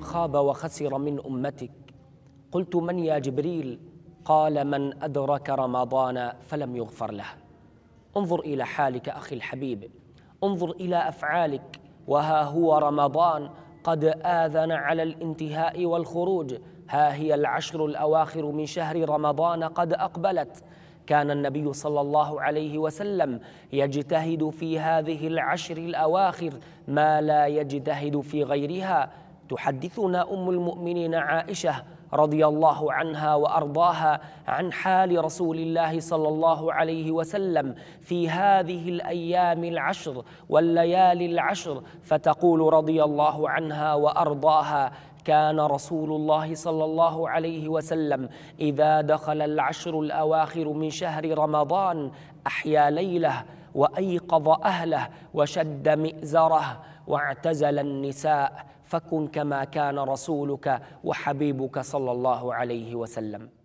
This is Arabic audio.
خاب وخسر من امتك قلت من يا جبريل قال من ادرك رمضان فلم يغفر له انظر الى حالك اخي الحبيب انظر الى افعالك وها هو رمضان قد اذن على الانتهاء والخروج ها هي العشر الاواخر من شهر رمضان قد اقبلت كان النبي صلى الله عليه وسلم يجتهد في هذه العشر الاواخر ما لا يجتهد في غيرها تحدثنا ام المؤمنين عائشه رضي الله عنها وارضاها عن حال رسول الله صلى الله عليه وسلم في هذه الايام العشر والليالي العشر فتقول رضي الله عنها وارضاها كان رسول الله صلى الله عليه وسلم إذا دخل العشر الأواخر من شهر رمضان أحيا ليله وأيقظ أهله وشد مئزره واعتزل النساء فكن كما كان رسولك وحبيبك صلى الله عليه وسلم